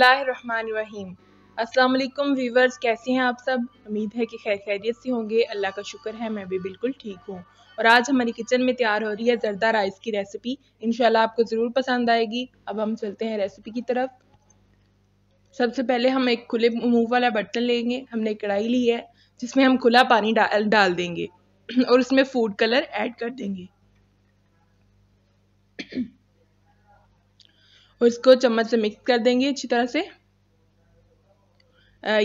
बिसमीम असलम व्यूवर्स कैसे हैं आप सब उम्मीद है कि खैर खैरियत से होंगे अल्लाह का शुक्र है मैं भी बिल्कुल ठीक हूँ और आज हमारी किचन में तैयार हो रही है जरदा राइस की रेसिपी इनशाला आपको ज़रूर पसंद आएगी अब हम चलते हैं रेसिपी की तरफ सबसे पहले हम एक खुले मुँह वाला बर्तन लेंगे हमने कढ़ाई ली है जिसमें हम खुला पानी डाल डाल देंगे और उसमें फूड कलर ऐड कर देंगे और इसको चम्मच से मिक्स कर देंगे अच्छी तरह से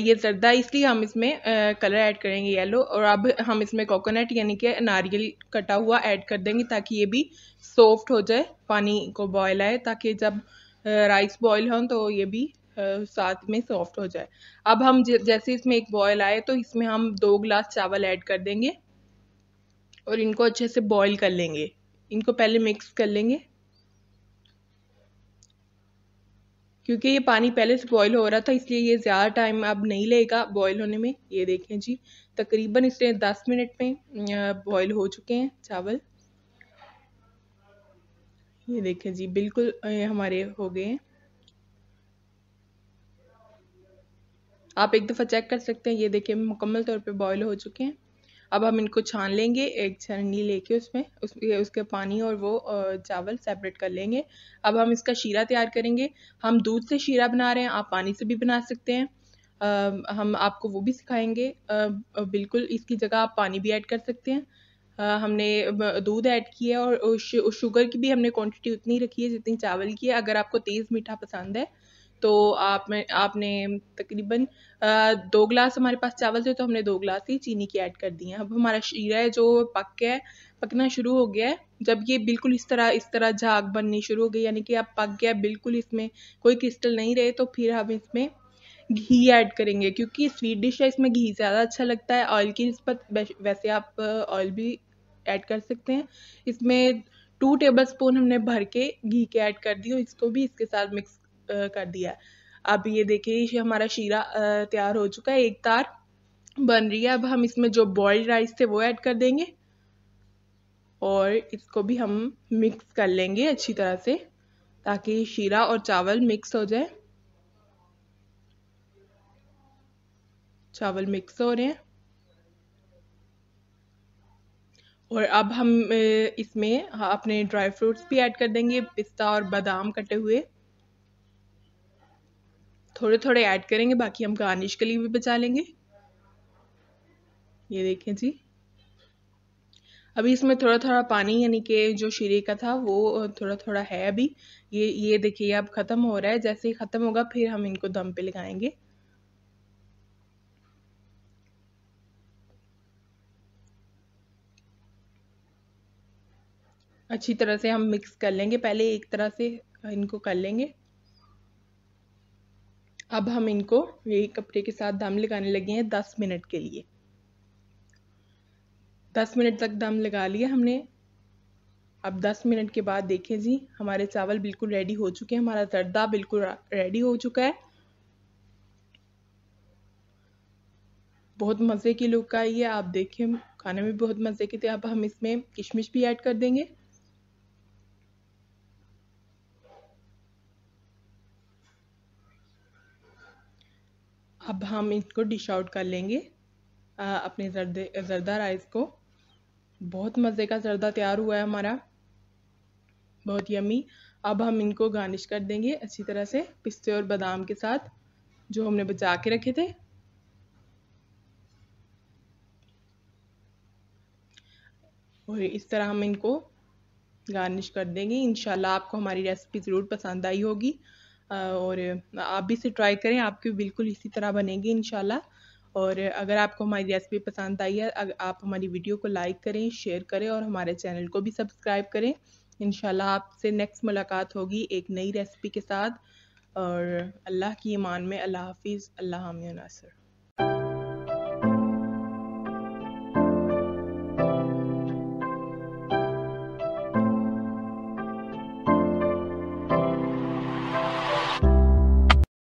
ये जर्दा इसलिए हम इसमें कलर ऐड करेंगे येलो और अब हम इसमें कोकोनट यानी कि नारियल कटा हुआ ऐड कर देंगे ताकि ये भी सॉफ्ट हो जाए पानी को बॉयल आए ताकि जब राइस बॉयल हो तो ये भी साथ में सॉफ्ट हो जाए अब हम जैसे इसमें एक बॉयल आए तो इसमें हम दो ग्लास चावल ऐड कर देंगे और इनको अच्छे से बॉयल कर लेंगे इनको पहले मिक्स कर लेंगे क्योंकि ये पानी पहले से बॉयल हो रहा था इसलिए ये ज़्यादा टाइम अब नहीं लेगा बॉयल होने में ये देखें जी तकरीबन इसने दस मिनट में बॉयल हो चुके हैं चावल ये देखें जी बिल्कुल हमारे हो गए हैं आप एक दफ़ा चेक कर सकते हैं ये देखें मुकम्मल तौर पे बॉयल हो चुके हैं अब हम इनको छान लेंगे एक छन्नी लेके उसमें उसके उसके पानी और वो चावल सेपरेट कर लेंगे अब हम इसका शीरा तैयार करेंगे हम दूध से शीरा बना रहे हैं आप पानी से भी बना सकते हैं आ, हम आपको वो भी सिखाएंगे आ, बिल्कुल इसकी जगह आप पानी भी ऐड कर सकते हैं आ, हमने दूध ऐड किया है और शुगर की भी हमने क्वांटिटी उतनी रखी है जितनी चावल की है अगर आपको तेज़ मीठा पसंद है तो आप में आपने तकरीबन दो ग्लास हमारे पास चावल थे तो हमने दो ग्लास ही चीनी की ऐड कर दी है अब हमारा शीरा है जो पक गया है पकना शुरू हो गया है जब ये बिल्कुल इस तरह इस तरह झाग बननी शुरू हो गई यानी कि अब पक गया बिल्कुल इसमें कोई क्रिस्टल नहीं रहे तो फिर हम इसमें घी ऐड करेंगे क्योंकि स्वीट डिश है इसमें घी ज़्यादा अच्छा लगता है ऑयल की नस्बत वैसे आप ऑयल भी ऐड कर सकते हैं इसमें टू टेबल स्पून हमने भर के घी के ऐड कर दी और इसको भी इसके साथ मिक्स कर दिया अब ये देखिए हमारा शीरा तैयार हो चुका है एक तार बन रही है अब हम इसमें जो बॉइल्ड राइस थे वो ऐड कर देंगे और इसको भी हम मिक्स कर लेंगे अच्छी तरह से ताकि शीरा और चावल मिक्स हो जाए चावल मिक्स हो रहे हैं और अब हम इसमें अपने ड्राई फ्रूट्स भी ऐड कर देंगे पिस्ता और बादाम कटे हुए थोड़े थोड़े ऐड करेंगे बाकी हम गार्निश के लिए भी बचा लेंगे ये देखें जी अभी इसमें थोड़ा थोड़ा पानी यानी कि जो शीरे का था वो थोड़ा थोड़ा है अभी ये ये देखिए अब ख़त्म हो रहा है जैसे ही ख़त्म होगा फिर हम इनको दम पे लगाएंगे अच्छी तरह से हम मिक्स कर लेंगे पहले एक तरह से इनको कर लेंगे अब हम इनको यही कपड़े के साथ दम लगाने लगे हैं दस मिनट के लिए दस मिनट तक दम लगा लिया हमने अब दस मिनट के बाद देखें जी हमारे चावल बिल्कुल रेडी हो चुके हैं हमारा जर्दा बिल्कुल रेडी हो चुका है बहुत मज़े की लुक आई है आप देखें खाने में बहुत मज़े की थी अब हम इसमें किशमिश भी ऐड कर देंगे अब हम इसको डिश आउट कर लेंगे आ, अपने जरदे जरदा राइस को बहुत मज़े का जरदा तैयार हुआ है हमारा बहुत यमी अब हम इनको गार्निश कर देंगे अच्छी तरह से पिस्ते और बादाम के साथ जो हमने बचा के रखे थे और इस तरह हम इनको गार्निश कर देंगे इनशाला आपको हमारी रेसिपी ज़रूर पसंद आई होगी और आप भी इसे ट्राई करें आपके बिल्कुल इसी तरह बनेंगे इन और अगर आपको हमारी रेसिपी पसंद आई है आप हमारी वीडियो को लाइक करें शेयर करें और हमारे चैनल को भी सब्सक्राइब करें इन आपसे नेक्स्ट मुलाकात होगी एक नई रेसिपी के साथ और अल्लाह की ईमान में अल्लाह हाफिज़ अल्लाह हामिया नासर